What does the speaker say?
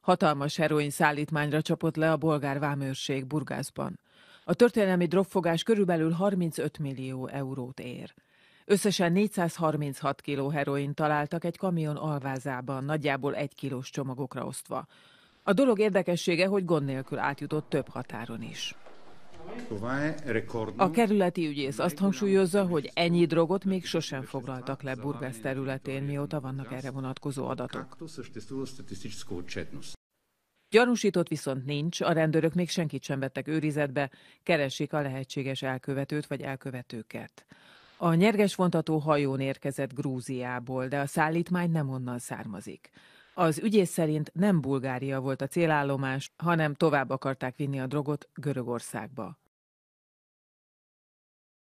Hatalmas heroin szállítmányra csapott le a bolgár vámőrség Burgászban. A történelmi drogfogás körülbelül 35 millió eurót ér. Összesen 436 kiló heroin találtak egy kamion alvázában, nagyjából egy kilós csomagokra osztva. A dolog érdekessége, hogy gond nélkül átjutott több határon is. A kerületi ügyész azt hangsúlyozza, hogy ennyi drogot még sosem foglaltak le Burgas területén, mióta vannak erre vonatkozó adatok. Gyanúsított viszont nincs, a rendőrök még senkit sem vettek őrizetbe, keresik a lehetséges elkövetőt vagy elkövetőket. A nyerges vontató hajón érkezett Grúziából, de a szállítmány nem onnan származik. Az ügyész szerint nem Bulgária volt a célállomás, hanem tovább akarták vinni a drogot Görögországba.